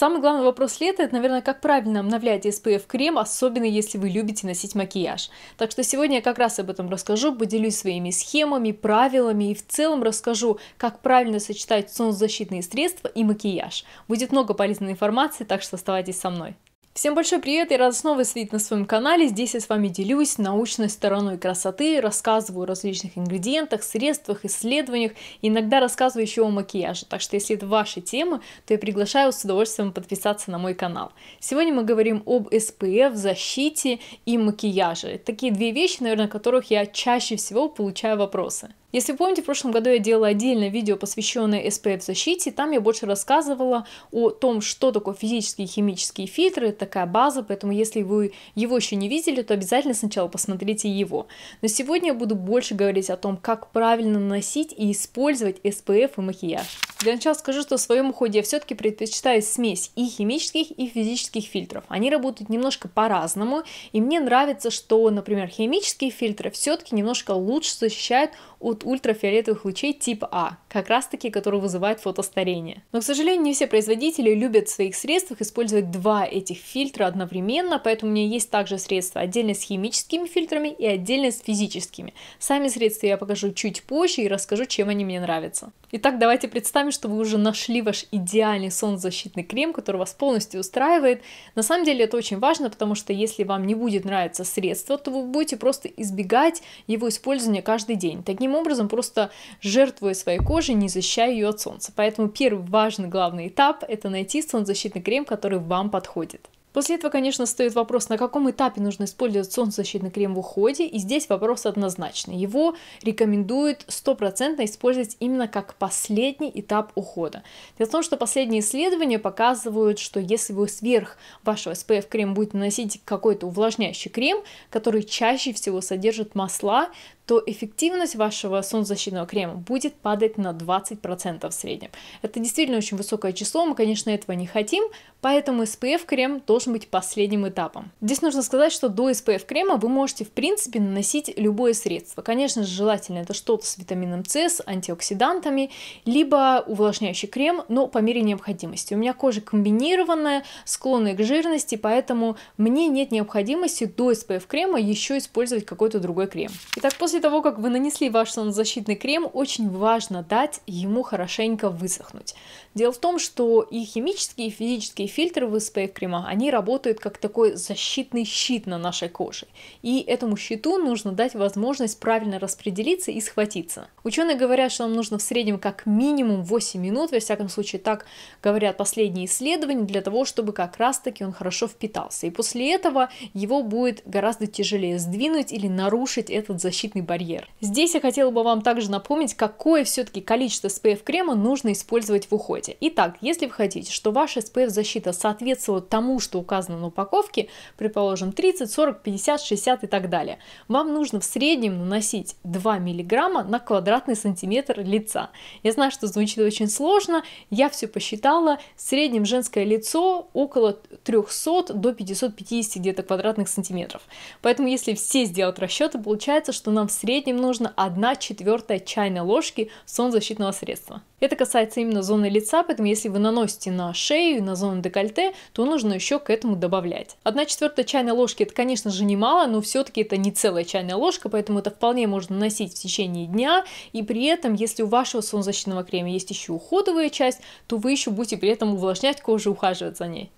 Самый главный вопрос лета – это, наверное, как правильно обновлять SPF-крем, особенно если вы любите носить макияж. Так что сегодня я как раз об этом расскажу, поделюсь своими схемами, правилами и в целом расскажу, как правильно сочетать солнцезащитные средства и макияж. Будет много полезной информации, так что оставайтесь со мной. Всем большой привет! Я рада снова сидеть на своем канале. Здесь я с вами делюсь научной стороной красоты, рассказываю о различных ингредиентах, средствах, исследованиях, иногда рассказываю еще о макияже. Так что если это ваши темы, то я приглашаю с удовольствием подписаться на мой канал. Сегодня мы говорим об SPF, защите и макияже. Такие две вещи, наверное, о которых я чаще всего получаю вопросы. Если помните, в прошлом году я делала отдельное видео, посвященное SPF защите. Там я больше рассказывала о том, что такое физические и химические фильтры, такая база, поэтому если вы его еще не видели, то обязательно сначала посмотрите его. Но сегодня я буду больше говорить о том, как правильно наносить и использовать SPF и макияж. Для начала скажу, что в своем уходе я все-таки предпочитаю смесь и химических, и физических фильтров. Они работают немножко по-разному, и мне нравится, что, например, химические фильтры все-таки немножко лучше защищают от от ультрафиолетовых лучей типа А, как раз таки, которые вызывают фотостарение. Но, к сожалению, не все производители любят в своих средствах использовать два этих фильтра одновременно, поэтому у меня есть также средства отдельно с химическими фильтрами и отдельно с физическими. Сами средства я покажу чуть позже и расскажу, чем они мне нравятся. Итак, давайте представим, что вы уже нашли ваш идеальный солнцезащитный крем, который вас полностью устраивает. На самом деле это очень важно, потому что если вам не будет нравиться средство, то вы будете просто избегать его использования каждый день. Таким образом, образом, просто жертвуя своей кожей, не защищая ее от солнца. Поэтому первый важный главный этап – это найти солнцезащитный крем, который вам подходит. После этого, конечно, стоит вопрос, на каком этапе нужно использовать солнцезащитный крем в уходе, и здесь вопрос однозначный. Его рекомендуют стопроцентно использовать именно как последний этап ухода. Дело в том, что последние исследования показывают, что если вы сверх вашего SPF крем будете наносить какой-то увлажняющий крем, который чаще всего содержит масла, то эффективность вашего солнцезащитного крема будет падать на 20% в среднем. Это действительно очень высокое число, мы, конечно, этого не хотим, Поэтому SPF-крем должен быть последним этапом. Здесь нужно сказать, что до SPF-крема вы можете в принципе наносить любое средство. Конечно же, желательно это что-то с витамином С, с антиоксидантами, либо увлажняющий крем, но по мере необходимости. У меня кожа комбинированная, склонная к жирности, поэтому мне нет необходимости до SPF-крема еще использовать какой-то другой крем. Итак, после того, как вы нанесли ваш солнцезащитный крем, очень важно дать ему хорошенько высохнуть. Дело в том, что и химические, и физические фильтры в SPF-кремах, они работают как такой защитный щит на нашей коже. И этому щиту нужно дать возможность правильно распределиться и схватиться. Ученые говорят, что нам нужно в среднем как минимум 8 минут, во всяком случае так говорят последние исследования, для того, чтобы как раз-таки он хорошо впитался. И после этого его будет гораздо тяжелее сдвинуть или нарушить этот защитный барьер. Здесь я хотела бы вам также напомнить, какое все-таки количество SPF-крема нужно использовать в уходе работе. Итак, если вы хотите, что ваша SPF-защита соответствует тому, что указано на упаковке, предположим 30, 40, 50, 60 и так далее, вам нужно в среднем наносить 2 мг на квадратный сантиметр лица. Я знаю, что звучит очень сложно, я все посчитала, в среднем женское лицо около 300 до 550 где-то квадратных сантиметров. Поэтому если все сделать расчеты, получается, что нам в среднем нужно 1 четвертая чайной ложки солнцезащитного средства. Это касается именно зоны лица, лица, поэтому если вы наносите на шею, на зону декольте, то нужно еще к этому добавлять. 1 четвертая чайной ложки это, конечно же, немало, но все-таки это не целая чайная ложка, поэтому это вполне можно наносить в течение дня. И при этом, если у вашего солнцезащитного крема есть еще уходовая часть, то вы еще будете при этом увлажнять кожу и ухаживать за ней.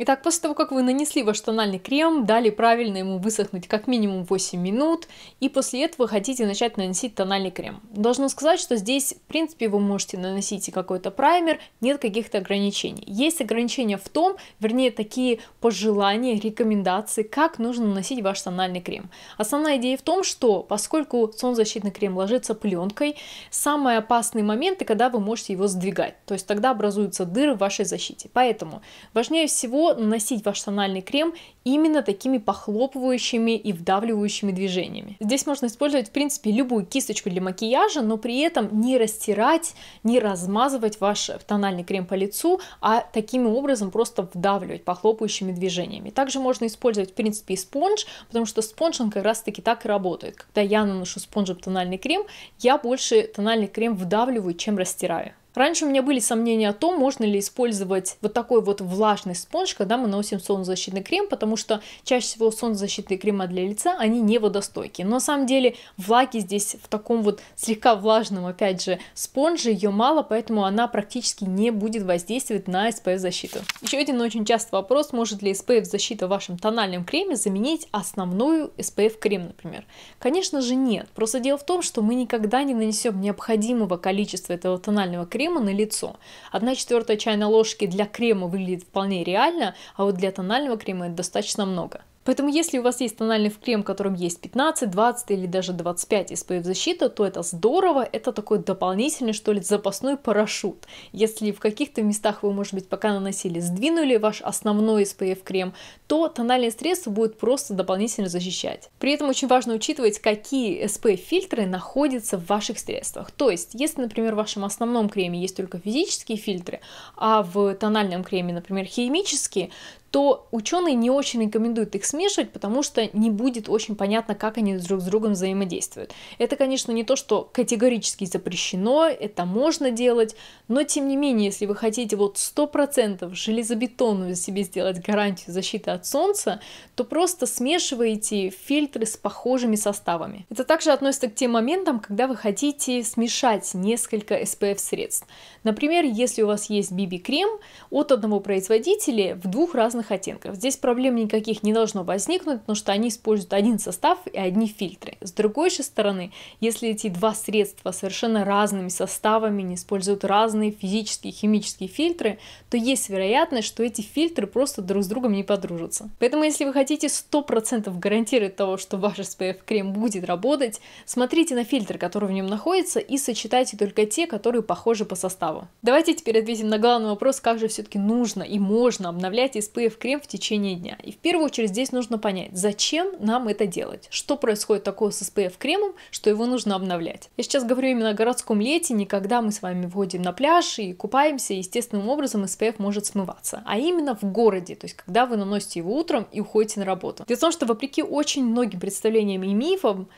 Итак, после того, как вы нанесли ваш тональный крем, дали правильно ему высохнуть как минимум 8 минут, и после этого хотите начать наносить тональный крем. Должна сказать, что здесь, в принципе, вы можете наносить и какой-то праймер, нет каких-то ограничений. Есть ограничения в том, вернее, такие пожелания, рекомендации, как нужно наносить ваш тональный крем. Основная идея в том, что поскольку солнцезащитный крем ложится пленкой, самые опасные моменты, когда вы можете его сдвигать, то есть тогда образуются дыры в вашей защите. Поэтому важнее всего наносить ваш тональный крем именно такими похлопывающими и вдавливающими движениями. Здесь можно использовать, в принципе, любую кисточку для макияжа, но при этом не растирать, не размазывать ваш тональный крем по лицу, а такими образом просто вдавливать похлопывающими движениями. Также можно использовать, в принципе, и спонж, потому что спонж, он как раз-таки так и работает. Когда я наношу спонжем тональный крем, я больше тональный крем вдавливаю, чем растираю. Раньше у меня были сомнения о том, можно ли использовать вот такой вот влажный спонж, когда мы наносим солнцезащитный крем, потому что чаще всего солнцезащитные крема для лица, они не водостойкие. Но на самом деле влаги здесь в таком вот слегка влажном, опять же, спонже ее мало, поэтому она практически не будет воздействовать на SPF-защиту. Еще один очень частый вопрос, может ли SPF-защита в вашем тональном креме заменить основную SPF-крем, например? Конечно же нет, просто дело в том, что мы никогда не нанесем необходимого количества этого тонального крема, крема на лицо. 1 четвертая чайной ложки для крема выглядит вполне реально, а вот для тонального крема это достаточно много. Поэтому если у вас есть тональный крем, в котором есть 15, 20 или даже 25 SPF защиты, то это здорово, это такой дополнительный, что ли, запасной парашют. Если в каких-то местах вы, может быть, пока наносили, сдвинули ваш основной SPF крем, то тональные средства будут просто дополнительно защищать. При этом очень важно учитывать, какие SPF фильтры находятся в ваших средствах. То есть, если, например, в вашем основном креме есть только физические фильтры, а в тональном креме, например, химические, то ученые не очень рекомендуют их смешивать, потому что не будет очень понятно, как они друг с другом взаимодействуют. Это, конечно, не то, что категорически запрещено, это можно делать, но тем не менее, если вы хотите вот 100% железобетонную себе сделать гарантию защиты от солнца, то просто смешивайте фильтры с похожими составами. Это также относится к тем моментам, когда вы хотите смешать несколько SPF средств. Например, если у вас есть BB-крем от одного производителя в двух разных разных оттенков. Здесь проблем никаких не должно возникнуть, потому что они используют один состав и одни фильтры. С другой же стороны, если эти два средства совершенно разными составами не используют разные физические и химические фильтры, то есть вероятность, что эти фильтры просто друг с другом не подружатся. Поэтому если вы хотите 100% гарантировать того, что ваш SPF-крем будет работать, смотрите на фильтры, которые в нем находятся, и сочетайте только те, которые похожи по составу. Давайте теперь ответим на главный вопрос, как же все-таки нужно и можно обновлять SPF в крем в течение дня. И в первую очередь здесь нужно понять, зачем нам это делать, что происходит такое с SPF кремом, что его нужно обновлять. Я сейчас говорю именно о городском лете, не когда мы с вами выходим на пляж и купаемся, естественным образом SPF может смываться, а именно в городе, то есть когда вы наносите его утром и уходите на работу. Дело в том, что вопреки очень многим представлениям и мифам,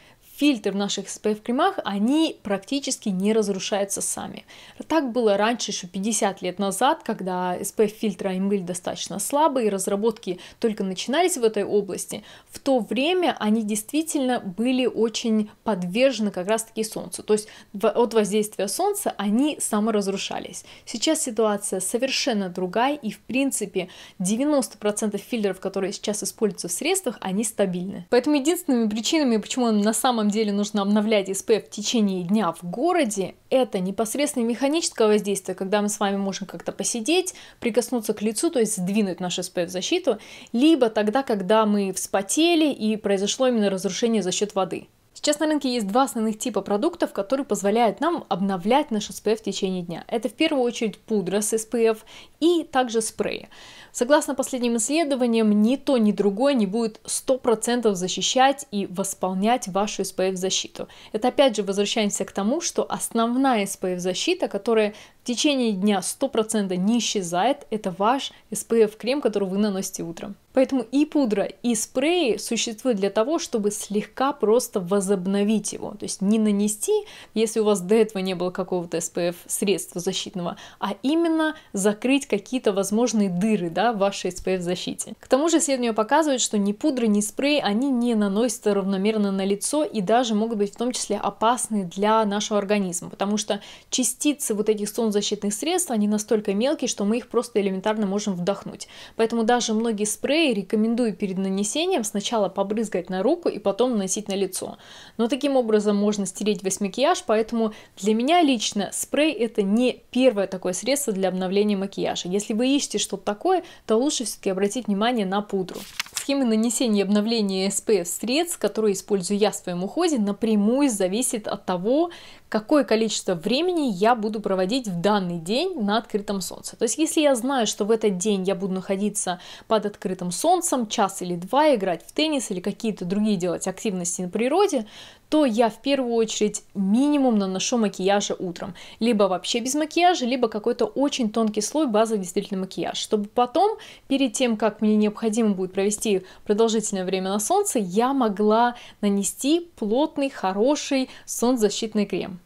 фильтры в наших SPF-кремах, они практически не разрушаются сами. Так было раньше, еще 50 лет назад, когда SPF-фильтры были достаточно слабые, разработки только начинались в этой области. В то время они действительно были очень подвержены как раз-таки солнцу. То есть от воздействия солнца они саморазрушались. Сейчас ситуация совершенно другая, и в принципе 90% фильтров, которые сейчас используются в средствах, они стабильны. Поэтому единственными причинами, почему на самом самом деле нужно обновлять СП в течение дня в городе, это непосредственное механическое воздействие, когда мы с вами можем как-то посидеть, прикоснуться к лицу, то есть сдвинуть наш СП в защиту, либо тогда, когда мы вспотели и произошло именно разрушение за счет воды. Сейчас на рынке есть два основных типа продуктов, которые позволяют нам обновлять наш SPF в течение дня. Это в первую очередь пудра с SPF и также спреи. Согласно последним исследованиям, ни то, ни другое не будет 100% защищать и восполнять вашу SPF-защиту. Это опять же возвращаемся к тому, что основная SPF-защита, которая в течение дня 100% не исчезает, это ваш SPF-крем, который вы наносите утром. Поэтому и пудра, и спреи существуют для того, чтобы слегка просто возобновить его. То есть не нанести, если у вас до этого не было какого-то SPF средства защитного, а именно закрыть какие-то возможные дыры да, в вашей SPF защите. К тому же исследования показывают, что ни пудры, ни спреи, они не наносятся равномерно на лицо и даже могут быть в том числе опасны для нашего организма, потому что частицы вот этих солнечных тонн защитных средств, они настолько мелкие, что мы их просто элементарно можем вдохнуть. Поэтому даже многие спреи рекомендую перед нанесением сначала побрызгать на руку и потом наносить на лицо. Но таким образом можно стереть весь макияж, поэтому для меня лично спрей это не первое такое средство для обновления макияжа. Если вы ищете что-то такое, то лучше все-таки обратить внимание на пудру. Схемы нанесения и обновления SPF средств, которые использую я в своем уходе, напрямую зависит от того, какое количество времени я буду проводить в данный день на открытом солнце. То есть если я знаю, что в этот день я буду находиться под открытым солнцем час или два, играть в теннис или какие-то другие делать активности на природе, то я в первую очередь минимум наношу макияжа утром. Либо вообще без макияжа, либо какой-то очень тонкий слой базовый действительно макияж, чтобы потом, перед тем, как мне необходимо будет провести продолжительное время на солнце, я могла нанести плотный, хороший солнцезащитный крем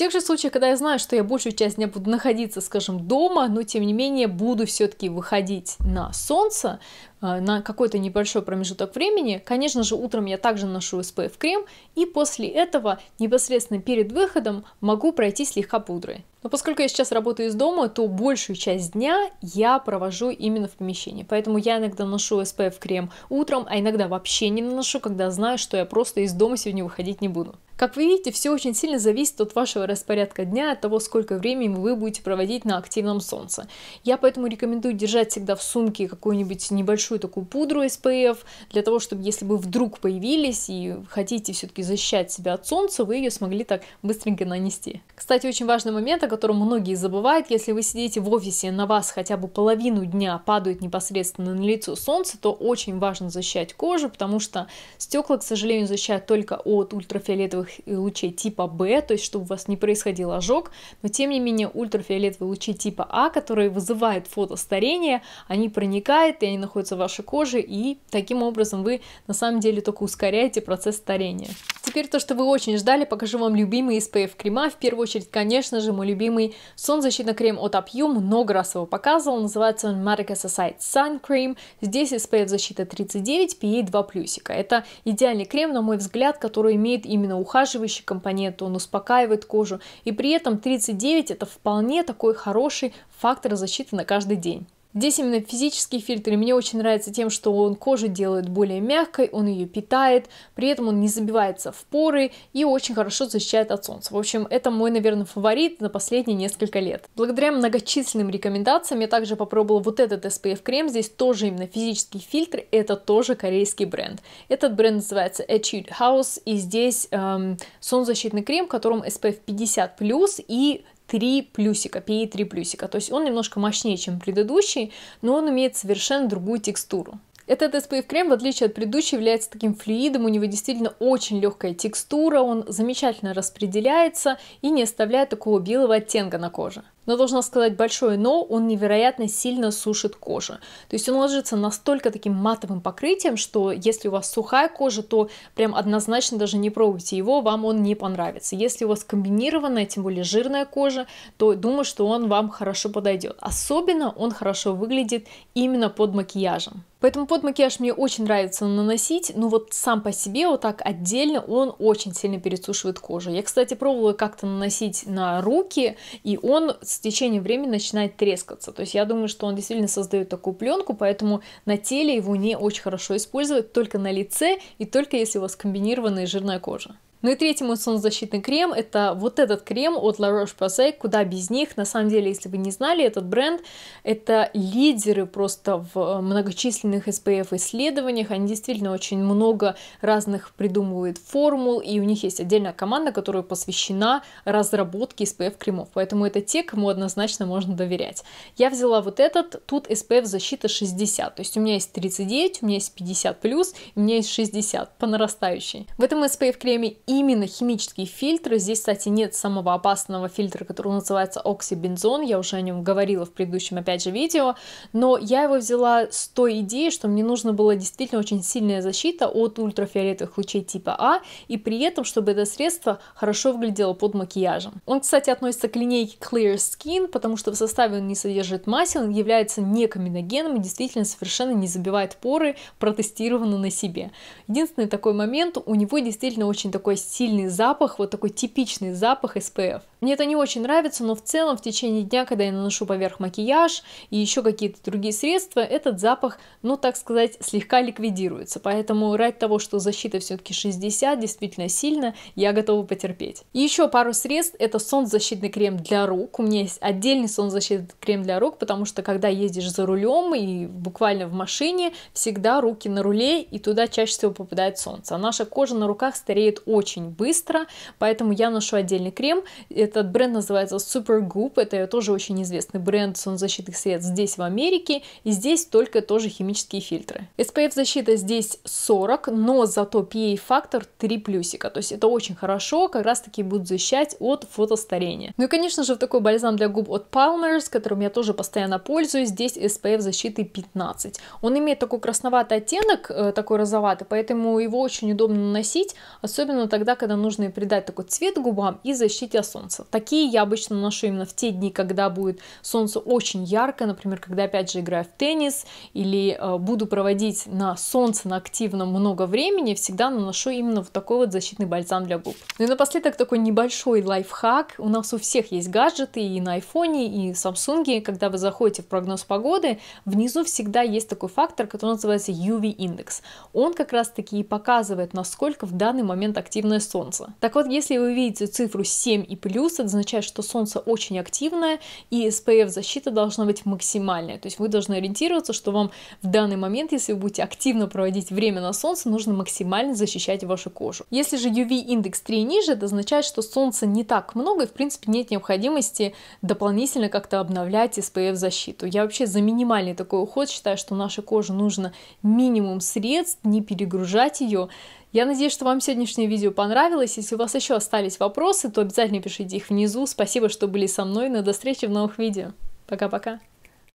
тех же случаях, когда я знаю, что я большую часть дня буду находиться, скажем, дома, но тем не менее буду все-таки выходить на солнце, э, на какой-то небольшой промежуток времени. Конечно же, утром я также ношу SPF-крем, и после этого непосредственно перед выходом могу пройти слегка пудрой. Но поскольку я сейчас работаю из дома, то большую часть дня я провожу именно в помещении. Поэтому я иногда ношу SPF крем утром, а иногда вообще не наношу, когда знаю, что я просто из дома сегодня выходить не буду. Как вы видите, все очень сильно зависит от вашего распорядка дня, от того, сколько времени вы будете проводить на активном солнце. Я поэтому рекомендую держать всегда в сумке какую-нибудь небольшую такую пудру SPF, для того, чтобы если вы вдруг появились и хотите все-таки защищать себя от солнца, вы ее смогли так быстренько нанести. Кстати, очень важный момент, котором многие забывают, если вы сидите в офисе, на вас хотя бы половину дня падает непосредственно на лицо солнце, то очень важно защищать кожу, потому что стекла, к сожалению, защищают только от ультрафиолетовых э, лучей типа B, то есть чтобы у вас не происходил ожог, но тем не менее ультрафиолетовые лучи типа А, которые вызывают фотостарение, они проникают и они находятся в вашей коже, и таким образом вы на самом деле только ускоряете процесс старения. Теперь то, что вы очень ждали, покажу вам любимые SPF крема, в первую очередь, конечно же, мой любимый любимый солнцезащитный крем от Apyu, много раз его показывал, называется он Marica Society Sun Cream, здесь SPF защита 39, PA 2 плюсика. Это идеальный крем, на мой взгляд, который имеет именно ухаживающий компонент, он успокаивает кожу, и при этом 39 это вполне такой хороший фактор защиты на каждый день. Здесь именно физический фильтр, и мне очень нравится тем, что он кожу делает более мягкой, он ее питает, при этом он не забивается в поры и очень хорошо защищает от солнца. В общем, это мой, наверное, фаворит на последние несколько лет. Благодаря многочисленным рекомендациям я также попробовала вот этот SPF крем, здесь тоже именно физический фильтр, это тоже корейский бренд. Этот бренд называется Etude House, и здесь эм, солнцезащитный крем, в котором SPF 50+, и три плюсика, PE 3 плюсика. То есть он немножко мощнее, чем предыдущий, но он имеет совершенно другую текстуру. Этот SPF крем, в отличие от предыдущего, является таким флюидом, у него действительно очень легкая текстура, он замечательно распределяется и не оставляет такого белого оттенка на коже. Но должна сказать большое но, он невероятно сильно сушит кожу. То есть он ложится настолько таким матовым покрытием, что если у вас сухая кожа, то прям однозначно даже не пробуйте его, вам он не понравится. Если у вас комбинированная, тем более жирная кожа, то думаю, что он вам хорошо подойдет. Особенно он хорошо выглядит именно под макияжем. Поэтому под макияж мне очень нравится наносить, но вот сам по себе вот так отдельно он очень сильно пересушивает кожу. Я, кстати, пробовала как-то наносить на руки, и он с течением времени начинает трескаться. То есть я думаю, что он действительно создает такую пленку, поэтому на теле его не очень хорошо использовать, только на лице и только если у вас комбинированная жирная кожа. Ну и третий мой солнцезащитный крем – это вот этот крем от La Roche-Posay, куда без них. На самом деле, если вы не знали, этот бренд – это лидеры просто в э, многочисленных SPF-исследованиях. Они действительно очень много разных придумывают формул, и у них есть отдельная команда, которая посвящена разработке SPF-кремов. Поэтому это те, кому однозначно можно доверять. Я взяла вот этот, тут SPF защита 60, то есть у меня есть 39, у меня есть 50+, у меня есть 60 по нарастающей. В этом SPF-креме именно химические фильтры. Здесь, кстати, нет самого опасного фильтра, который называется оксибензон. Я уже о нем говорила в предыдущем, опять же, видео. Но я его взяла с той идеи, что мне нужно было действительно очень сильная защита от ультрафиолетовых лучей типа А, и при этом, чтобы это средство хорошо выглядело под макияжем. Он, кстати, относится к линейке Clear Skin, потому что в составе он не содержит масел, он является некоминогеном и действительно совершенно не забивает поры, протестировано на себе. Единственный такой момент, у него действительно очень такой сильный запах, вот такой типичный запах SPF. Мне это не очень нравится, но в целом в течение дня, когда я наношу поверх макияж и еще какие-то другие средства, этот запах, ну так сказать, слегка ликвидируется. Поэтому ради того, что защита все-таки 60, действительно сильно, я готова потерпеть. И еще пару средств, это солнцезащитный крем для рук. У меня есть отдельный солнцезащитный крем для рук, потому что когда ездишь за рулем и буквально в машине, всегда руки на руле и туда чаще всего попадает солнце. А наша кожа на руках стареет очень быстро, поэтому я ношу отдельный крем. Этот бренд называется Super это тоже очень известный бренд солнцезащитных средств здесь, в Америке, и здесь только тоже химические фильтры. SPF защита здесь 40, но зато PA-фактор 3 плюсика, то есть это очень хорошо, как раз таки будут защищать от фотостарения. Ну и, конечно же, в такой бальзам для губ от Palmer's, которым я тоже постоянно пользуюсь, здесь SPF защиты 15. Он имеет такой красноватый оттенок, э, такой розоватый, поэтому его очень удобно наносить, особенно тогда, когда нужно придать такой цвет губам и защитить от солнца солнца. Такие я обычно ношу именно в те дни, когда будет солнце очень ярко, например, когда опять же играю в теннис или э, буду проводить на солнце на активном много времени, всегда наношу именно вот такой вот защитный бальзам для губ. Ну и напоследок такой небольшой лайфхак. У нас у всех есть гаджеты и на айфоне, и в Samsung. Когда вы заходите в прогноз погоды, внизу всегда есть такой фактор, который называется UV-индекс. Он как раз таки и показывает, насколько в данный момент активное солнце. Так вот, если вы видите цифру 7 и плюс, плюс это означает, что солнце очень активное, и SPF защита должна быть максимальная. То есть вы должны ориентироваться, что вам в данный момент, если вы будете активно проводить время на солнце, нужно максимально защищать вашу кожу. Если же UV индекс 3 ниже, это означает, что солнца не так много, и в принципе нет необходимости дополнительно как-то обновлять SPF защиту. Я вообще за минимальный такой уход считаю, что нашей коже нужно минимум средств, не перегружать ее, я надеюсь, что вам сегодняшнее видео понравилось. Если у вас еще остались вопросы, то обязательно пишите их внизу. Спасибо, что были со мной. Но ну до встречи в новых видео. Пока-пока.